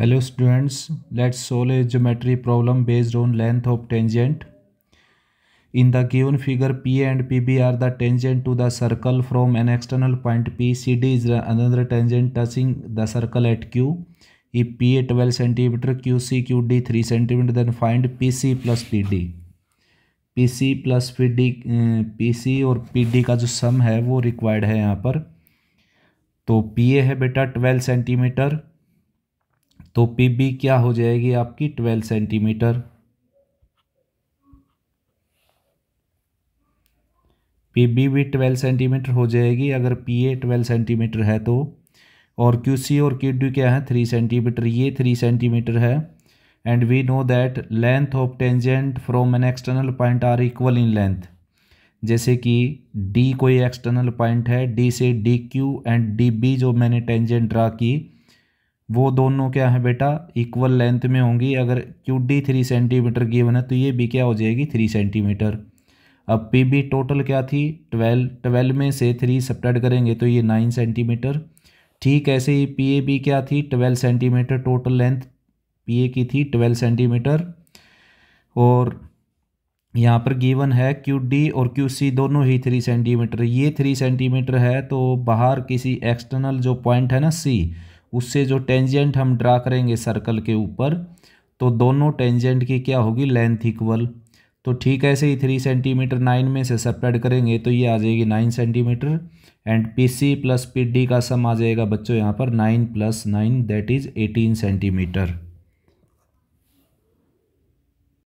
hello students let's solve a geometry problem based on length of tangent in the given figure P and P B are the tangent to the circle from an external point P C D is another tangent touching the circle at Q if P A twelve centimetre Q C Q D three centimetre then find P C plus P D P C plus P D P C और P D का जो सम है वो required है यहाँ पर तो P A है बेटा ट्वेल्व सेंटीमीटर तो पी बी क्या हो जाएगी आपकी ट्वेल्व सेंटीमीटर पी बी भी ट्वेल्व सेंटीमीटर हो जाएगी अगर पी ए ट्वेल्व सेंटीमीटर है तो और क्यू सी और क्यू डी क्या है थ्री सेंटीमीटर ये थ्री सेंटीमीटर है and we know that length of tangent from an external point are equal in length जैसे कि डी कोई एक्सटर्नल पॉइंट है डी से D Q and D B जो मैंने टेंजेंट ड्रा की वो दोनों क्या है बेटा इक्वल लेंथ में होंगी अगर Q D three centimetre given है तो ये भी क्या हो जाएगी थ्री सेंटीमीटर अब पी बी टोटल क्या थी ट्वेल्व ट्वेल्व में से थ्री सप्टेड करेंगे तो ये नाइन सेंटीमीटर ठीक ऐसे ही पी ए बी क्या थी twelve centimetre total length P A की थी ट्वेल्व सेंटीमीटर और यहाँ पर गिवन है क्यू डी और क्यू सी दोनों ही थ्री सेंटीमीटर ये थ्री सेंटीमीटर है तो बाहर किसी एक्सटर्नल जो पॉइंट है ना सी उससे जो टेंजेंट हम ड्रा करेंगे सर्कल के ऊपर तो दोनों टेंजेंट की क्या होगी लेंथ इक्वल तो ठीक ऐसे ही थ्री सेंटीमीटर नाइन में से सप्रेड करेंगे तो ये आ जाएगी nine centimetre and P C plus P D का सम आ जाएगा बच्चों यहाँ पर nine plus nine that is eighteen centimetre